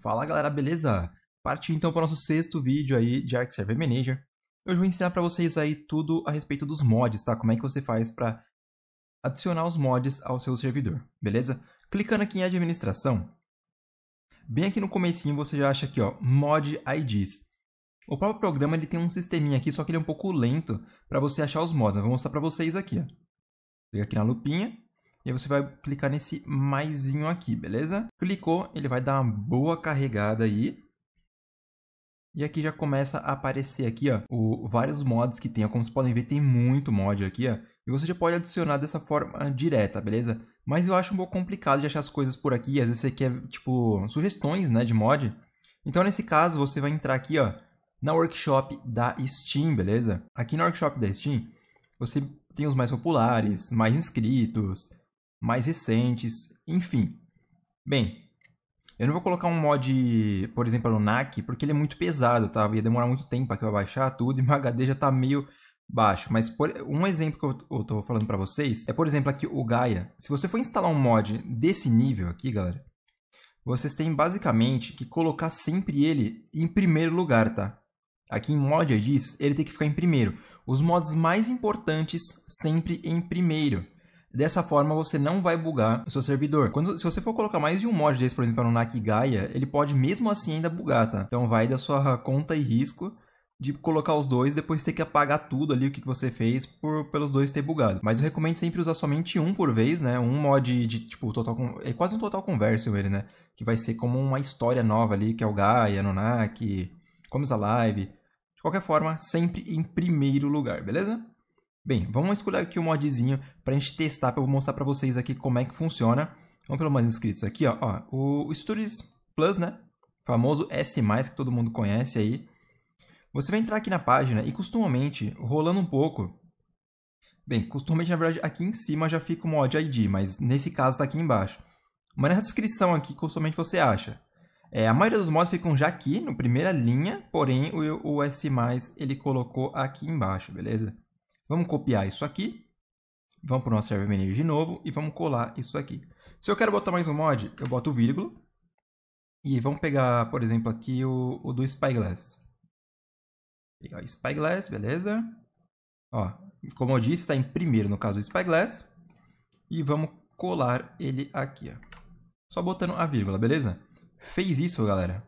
Fala galera, beleza? Partiu então para o nosso sexto vídeo aí de Arc Server Manager. Eu vou ensinar para vocês aí tudo a respeito dos mods, tá? Como é que você faz para adicionar os mods ao seu servidor, beleza? Clicando aqui em administração, bem aqui no comecinho você já acha aqui, ó, mod IDs. O próprio programa ele tem um sisteminha aqui, só que ele é um pouco lento para você achar os mods. Eu vou mostrar para vocês aqui, ó. Clica aqui na lupinha, e você vai clicar nesse maisinho aqui, beleza? Clicou, ele vai dar uma boa carregada aí. E aqui já começa a aparecer aqui, ó, o, vários mods que tem. Ó, como vocês podem ver, tem muito mod aqui, ó. E você já pode adicionar dessa forma direta, beleza? Mas eu acho um pouco complicado de achar as coisas por aqui. Às vezes você quer, tipo, sugestões, né, de mod. Então, nesse caso, você vai entrar aqui, ó, na Workshop da Steam, beleza? Aqui na Workshop da Steam, você tem os mais populares, mais inscritos, mais recentes, enfim. Bem, eu não vou colocar um mod, por exemplo, no NAC, porque ele é muito pesado, tá? Ia demorar muito tempo aqui pra baixar tudo e meu HD já tá meio baixo. Mas por, um exemplo que eu, estou tô falando para vocês é, por exemplo, aqui o Gaia. Se você for instalar um mod desse nível aqui, galera, vocês têm basicamente que colocar sempre ele em primeiro lugar, tá? Aqui em mod diz, ele tem que ficar em primeiro. Os mods mais importantes sempre em primeiro. Dessa forma, você não vai bugar o seu servidor. Quando, se você for colocar mais de um mod desse, por exemplo, no NAC Gaia, ele pode mesmo assim ainda bugar, tá? Então vai da sua conta e risco de colocar os dois depois ter que apagar tudo ali o que, você fez por pelos dois ter bugado. Mas eu recomendo sempre usar somente um por vez, né? Um mod de tipo total é quase um total conversion ele, né? Que vai ser como uma história nova ali, que é o Gaia, NAC, Comes Alive. De qualquer forma, sempre em primeiro lugar, beleza? Bem, vamos escolher aqui o um modzinho para a gente testar, para eu mostrar para vocês aqui como é que funciona. Vamos pelo mais inscritos aqui, ó, ó o Stories Plus, né? O famoso S+, que todo mundo conhece aí. Você vai entrar aqui na página e costumamente, rolando um pouco, bem, costumamente na verdade aqui em cima já fica o mod ID, mas nesse caso está aqui embaixo. Mas nessa descrição aqui, costumamente você acha. É, a maioria dos mods ficam já aqui, na primeira linha, porém o, o S+, ele colocou aqui embaixo, beleza? Vamos copiar isso aqui. Vamos para o nosso server manager de novo e vamos colar isso aqui. Se eu quero botar mais um mod, eu boto vírgula. E vamos pegar, por exemplo, aqui o, o do Spyglass. Pegar o Spyglass, beleza. Ó, como eu disse, está em primeiro, no caso, o Spyglass. E vamos colar ele aqui, ó. Só botando a vírgula, beleza? Fez isso, galera.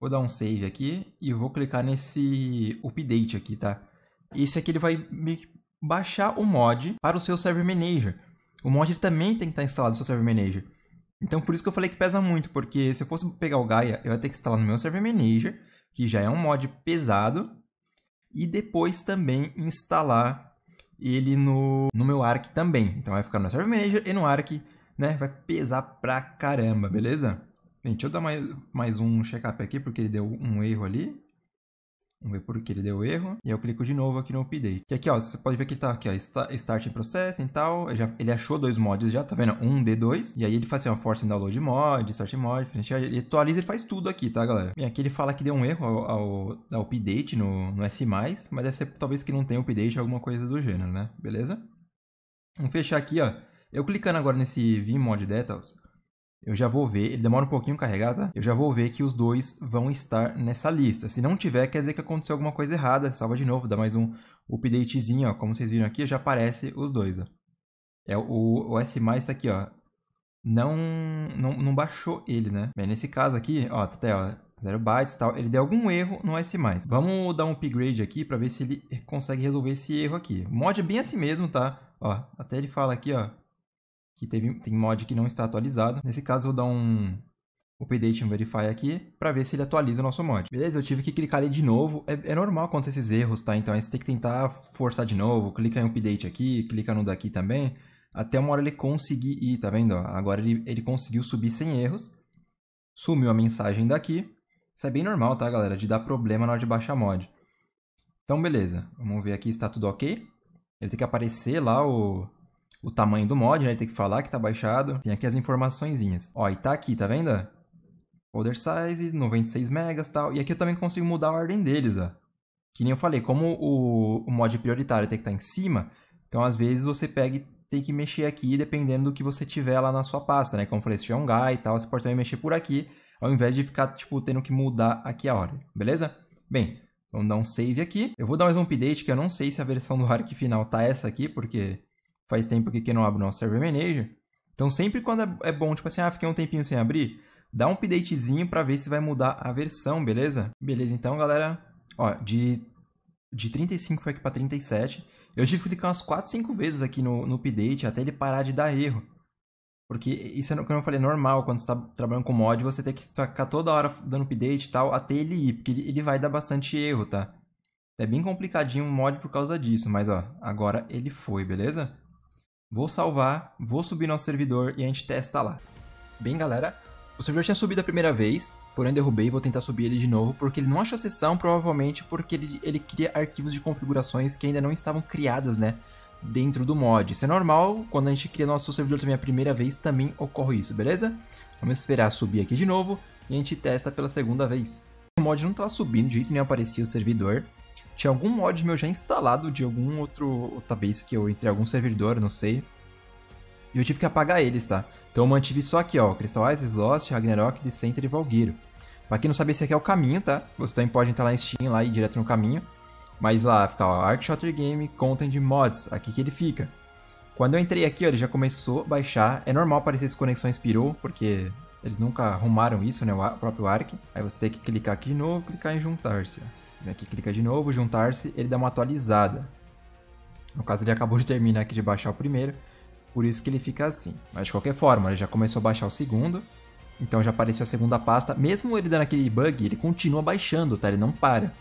Vou dar um save aqui e vou clicar nesse update aqui, tá? Isso aqui é ele vai baixar o mod para o seu Server Manager. O mod ele também tem que estar instalado no seu Server Manager. Então por isso que eu falei que pesa muito, porque se eu fosse pegar o Gaia, eu ia ter que instalar no meu Server Manager, que já é um mod pesado, e depois também instalar ele no, no meu ARC também. Então vai ficar no Server Manager e no ARC, né? Vai pesar pra caramba, beleza? Gente, deixa eu dar mais, mais um check-up aqui, porque ele deu um erro ali. Vamos ver por que ele deu erro. E eu clico de novo aqui no update. Que aqui, ó, você pode ver que ele tá aqui, ó, start em e tal. Ele, já, ele achou dois mods já, tá vendo? Um D2. E aí ele faz assim, ó, force download mod, start mod, finish. Ele atualiza e faz tudo aqui, tá, galera? aqui ele fala que deu um erro ao, ao update no, no S+, mas deve ser talvez que não tenha update, alguma coisa do gênero, né? Beleza? Vamos fechar aqui, ó. Eu clicando agora nesse Mod details, eu já vou ver, ele demora um pouquinho carregar, tá? Eu já vou ver que os dois vão estar nessa lista. Se não tiver, quer dizer que aconteceu alguma coisa errada. Salva de novo, dá mais um updatezinho, ó. Como vocês viram aqui, já aparece os dois, ó. É, o, o S+, tá aqui, ó. Não, não, não baixou ele, né? Bem, nesse caso aqui, ó, tá até, ó, 0 bytes e tal. Ele deu algum erro no S+. Vamos dar um upgrade aqui para ver se ele consegue resolver esse erro aqui. O mod é bem assim mesmo, tá? Ó, até ele fala aqui, ó, que teve, tem mod que não está atualizado. Nesse caso, eu vou dar um update and verify aqui para ver se ele atualiza o nosso mod. Beleza, eu tive que clicar ali de novo. É, é normal acontecer esses erros, tá? Então, aí você tem que tentar forçar de novo. Clica em update aqui, clica no daqui também. Até uma hora ele conseguir ir, tá vendo? Agora ele, ele conseguiu subir sem erros. Sumiu a mensagem daqui. Isso é bem normal, tá, galera? De dar problema na hora de baixar mod. Então, beleza. Vamos ver aqui se está tudo ok. Ele tem que aparecer lá o, o tamanho do mod, né? Tem que falar que tá baixado. Tem aqui as informaçõeszinhas. Ó, e tá aqui, tá vendo? Folder size, 96 megas e tal. E aqui eu também consigo mudar a ordem deles, ó. Que nem eu falei, como o, o mod prioritário tem que estar tá em cima, então às vezes você pega e tem que mexer aqui dependendo do que você tiver lá na sua pasta, né? Como eu falei, se tiver um guy e tal, você pode também mexer por aqui, ao invés de ficar, tipo, tendo que mudar aqui a ordem, beleza? Bem, vamos dar um save aqui. Eu vou dar mais um update, que eu não sei se a versão do arc final tá essa aqui, porque faz tempo aqui que não abro nosso server manager. Então sempre quando é, é bom, tipo assim, ah, fiquei um tempinho sem abrir, dá um updatezinho para ver se vai mudar a versão, beleza? Beleza, então, galera, ó, de, de 35 foi aqui para 37. Eu tive que clicar umas 4, 5 vezes aqui no, no update até ele parar de dar erro. Porque isso, é como eu falei, é normal quando você está trabalhando com mod, você tem que ficar toda hora dando update e tal até ele ir, porque ele, ele vai dar bastante erro, tá? É bem complicadinho o mod por causa disso, mas ó, agora ele foi, beleza? Vou salvar, vou subir nosso servidor e a gente testa lá. Bem, galera, o servidor tinha subido a primeira vez, porém derrubei e vou tentar subir ele de novo, porque ele não achou sessão, provavelmente porque ele, ele cria arquivos de configurações que ainda não estavam criadas, né? Dentro do mod. Isso é normal, quando a gente cria nosso servidor também a primeira vez, também ocorre isso, beleza? Vamos esperar subir aqui de novo e a gente testa pela segunda vez. O mod não estava subindo de jeito nenhum aparecia o servidor, tinha algum mod meu já instalado de algum outro database que eu entrei, algum servidor, não sei. E eu tive que apagar eles, tá? Então eu mantive só aqui, ó, Crystal Lost, Ragnarok, Decenter e Valgueiro. Pra quem não sabe, esse aqui é o caminho, tá? Você também pode entrar lá em Steam, lá e ir direto no caminho. Mas lá fica, ó, ark Shooter Game, Content Mods, aqui que ele fica. Quando eu entrei aqui, ó, ele já começou a baixar. É normal aparecer esse conexão expirou, porque eles nunca arrumaram isso, né, o próprio Arc. Aí você tem que clicar aqui de novo, clicar em juntar-se, ó. Vem né, aqui, clica de novo, juntar-se, ele dá uma atualizada. No caso, ele acabou de terminar aqui de baixar o primeiro, por isso que ele fica assim. Mas de qualquer forma, ele já começou a baixar o segundo, então já apareceu a segunda pasta. Mesmo ele dando aquele bug, ele continua baixando, tá? Ele não para.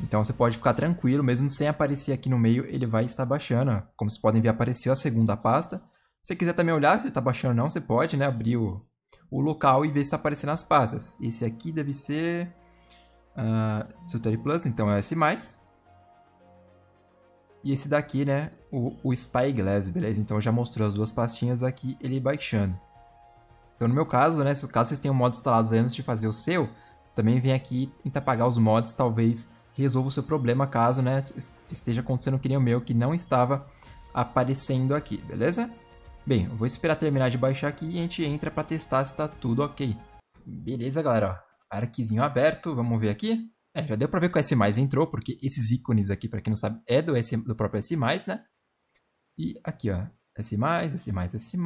Então você pode ficar tranquilo, mesmo sem aparecer aqui no meio, ele vai estar baixando. Como vocês podem ver, apareceu a segunda pasta. Se você quiser também olhar se ele está baixando ou não, você pode né, abrir o, o local e ver se está aparecendo as pastas. Esse aqui deve ser Uh, Plus, então é S+. E esse daqui, né, o, o Spyglass, beleza? Então já mostrou as duas pastinhas aqui, ele baixando. Então no meu caso, né, se caso vocês tenham mods instalados antes de fazer o seu, também vem aqui e tenta apagar os mods, talvez resolva o seu problema caso, né, esteja acontecendo que nem o meu, que não estava aparecendo aqui, beleza? Bem, eu vou esperar terminar de baixar aqui e a gente entra para testar se está tudo ok. Beleza, galera, arquizinho aberto, vamos ver aqui. É, já deu para ver que o S+, entrou, porque esses ícones aqui, para quem não sabe, é do, S, do próprio S+, né? E aqui, ó, S+, S+, S+,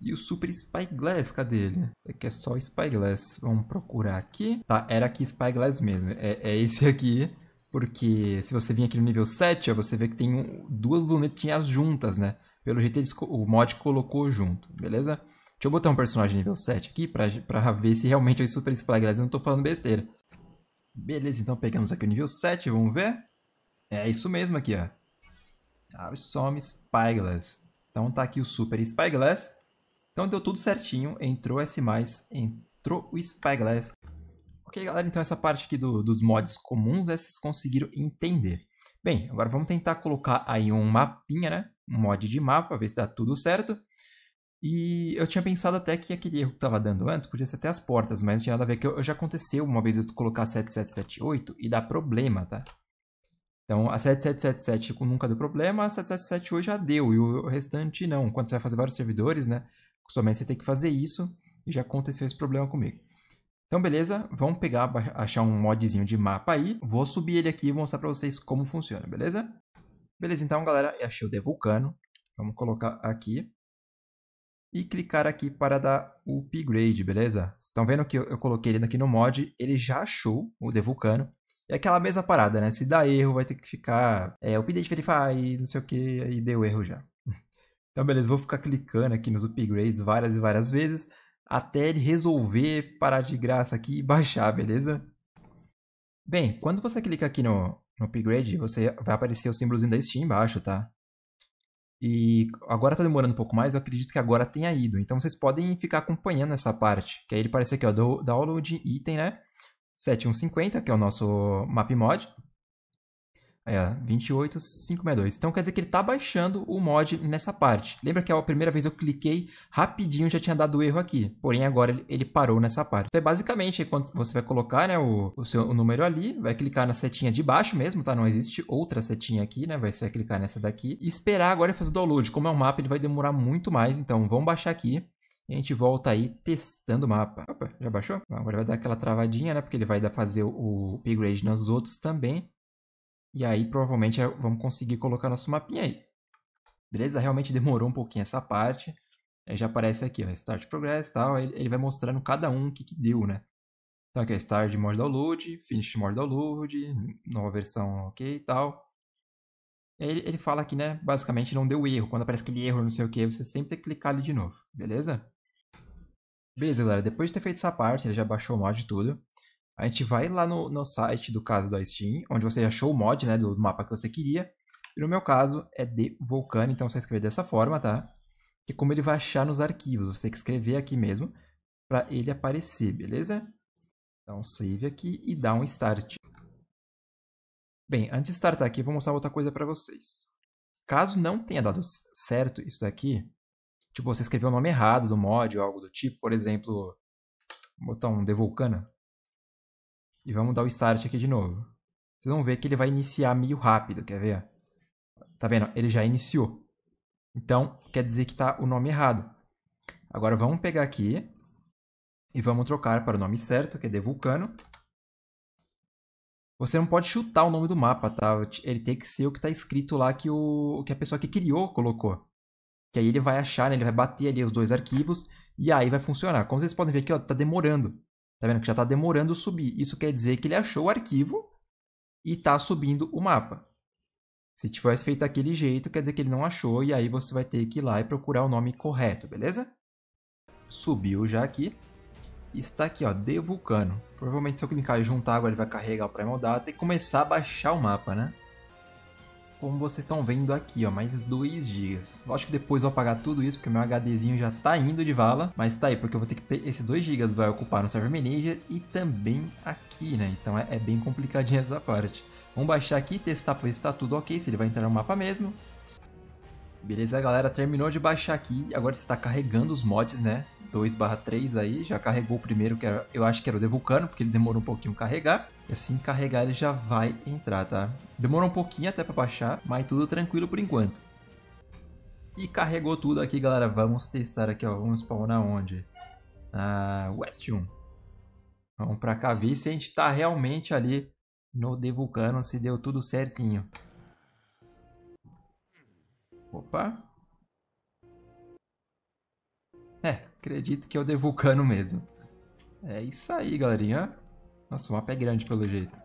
e o Super Spyglass, cadê ele? Aqui é, é só Spyglass, vamos procurar aqui. Tá, era aqui Spyglass mesmo, é, é esse aqui, porque se você vir aqui no nível 7, ó, você vê que tem duas lunetinhas juntas, né? Pelo jeito eles, o mod colocou junto, beleza? Deixa eu botar um personagem nível 7 aqui pra, pra ver se realmente o super Eu não tô falando besteira. Beleza, então pegamos aqui o nível 7, vamos ver. É isso mesmo aqui, ó. Ah, some Spyglass. Então tá aqui o Super Spyglass. Então deu tudo certinho, entrou S+, entrou o Spyglass. Ok, galera, então essa parte aqui do, dos mods comuns, né, vocês conseguiram entender. Bem, agora vamos tentar colocar aí um mapinha, né? Um mod de mapa, ver se dá tudo certo. E eu tinha pensado até que aquele erro que tava dando antes podia ser até as portas, mas não tinha nada a ver, que eu, eu já aconteceu uma vez eu colocar 7778 e dar problema, tá? Então, a 7777 nunca deu problema, a 7778 já deu, e o restante não. Quando você vai fazer vários servidores, né? Somente você tem que fazer isso, e já aconteceu esse problema comigo. Então, beleza, vamos pegar, achar um modzinho de mapa aí. Vou subir ele aqui e mostrar para vocês como funciona, beleza? Beleza, então, galera, achei o The Vulcano. Vamos colocar aqui e clicar aqui para dar o upgrade, beleza? Vocês estão vendo que eu, coloquei ele aqui no mod, ele já achou o The Vulcano. É aquela mesma parada, né? Se dá erro, vai ter que ficar é, update verify, não sei o que, aí deu erro já. Então, beleza, vou ficar clicando aqui nos upgrades várias e várias vezes até ele resolver parar de graça aqui e baixar, beleza? Bem, quando você clica aqui no, no upgrade, você vai aparecer o símbolozinho da Steam embaixo, tá? E agora tá demorando um pouco mais, eu acredito que agora tenha ido. Então vocês podem ficar acompanhando essa parte. Que aí ele parece aqui, ó, download item, né? 7150, que é o nosso map mod. É, 28562. Então quer dizer que ele está baixando o mod nessa parte. Lembra que a primeira vez eu cliquei rapidinho já tinha dado erro aqui. Porém agora ele, parou nessa parte. Então é basicamente quando você vai colocar né, o, o seu o número ali, vai clicar na setinha de baixo mesmo, tá? Não existe outra setinha aqui, né? Vai, você vai clicar nessa daqui e esperar agora fazer o download. Como é um mapa, ele vai demorar muito mais. Então vamos baixar aqui. E a gente volta aí testando o mapa. Opa, já baixou? Agora vai dar aquela travadinha, né? Porque ele vai fazer o upgrade nos outros também. E aí, provavelmente, é, vamos conseguir colocar nosso mapinha aí. Beleza? Realmente demorou um pouquinho essa parte. Aí já aparece aqui, ó, Start Progress e tal. Ele vai mostrando cada um o que, que deu, né? Então aqui é Start More Download, Finish More Download, nova versão ok e tal. Ele, ele fala aqui, né, basicamente não deu erro. Quando aparece aquele erro, não sei o que, você sempre tem que clicar ali de novo, beleza? Beleza, galera. Depois de ter feito essa parte, ele já baixou o mod e tudo a gente vai lá no, no site do caso da Steam, onde você achou o mod né, do mapa que você queria. E no meu caso é de Vulcano, então você escreve dessa forma, tá? Que é como ele vai achar nos arquivos, você tem que escrever aqui mesmo para ele aparecer, beleza? Então save aqui e dá um start. Bem, antes de startar aqui, vou mostrar outra coisa para vocês. Caso não tenha dado certo isso daqui, tipo, você escreveu o nome errado do mod ou algo do tipo, por exemplo, botar um The Vulcana, e vamos dar o start aqui de novo. Vocês vão ver que ele vai iniciar meio rápido, quer ver? Tá vendo? Ele já iniciou. Então, quer dizer que está o nome errado. Agora vamos pegar aqui e vamos trocar para o nome certo, que é The Vulcano. Você não pode chutar o nome do mapa, tá? Ele tem que ser o que está escrito lá que, o, que a pessoa que criou colocou. Que aí ele vai achar, né? ele vai bater ali os dois arquivos e aí vai funcionar. Como vocês podem ver aqui, ó, tá demorando. Tá vendo que já está demorando subir. Isso quer dizer que ele achou o arquivo e está subindo o mapa. Se tivesse feito daquele jeito, quer dizer que ele não achou, e aí você vai ter que ir lá e procurar o nome correto, beleza? Subiu já aqui. Está aqui, ó, de Provavelmente se eu clicar em juntar agora ele vai carregar o Primal Data e começar a baixar o mapa, né? como vocês estão vendo aqui, ó, mais dois gigas. Lógico que depois eu vou apagar tudo isso, porque meu HDzinho já tá indo de vala, mas tá aí, porque eu vou ter que... Esses dois gigas vai ocupar no Server Manager e também aqui, né? Então é, é bem complicadinha essa parte. Vamos baixar aqui, testar para ver se tá tudo ok, se ele vai entrar no mapa mesmo. Beleza, galera? Terminou de baixar aqui. Agora está carregando os mods, né? 2 barra 3 aí, já carregou o primeiro, que era, eu acho que era o de Vulcano, porque ele demorou um pouquinho a carregar. E assim carregar ele já vai entrar, tá? Demorou um pouquinho até para baixar, mas tudo tranquilo por enquanto. E carregou tudo aqui, galera. Vamos testar aqui, ó. Vamos spawnar onde? Ah, West 1. Vamos para cá ver se a gente tá realmente ali no de Vulcano, se deu tudo certinho. Opa. É, acredito que eu é o vulcano mesmo. É isso aí, galerinha. Nossa, o mapa é grande pelo jeito.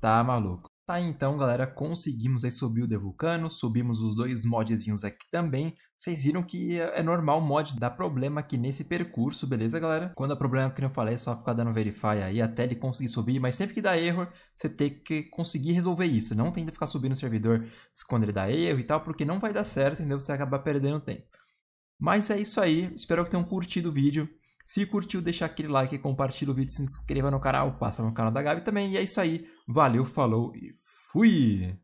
Tá maluco. Tá, então, galera, conseguimos aí subir o Devulcano, subimos os dois modzinhos aqui também. Vocês viram que é, é normal o mod dar problema aqui nesse percurso, beleza, galera? Quando é problema que eu falei, é só ficar dando verify aí até ele conseguir subir, mas sempre que dá erro, você tem que conseguir resolver isso. Não tenta ficar subindo o servidor quando ele dá erro e tal, porque não vai dar certo, entendeu? Você acaba perdendo tempo. Mas é isso aí, espero que tenham curtido o vídeo. Se curtiu, deixa aquele like, compartilha o vídeo, se inscreva no canal, passa no canal da Gabi também, e é isso aí. Valeu, falou e fui!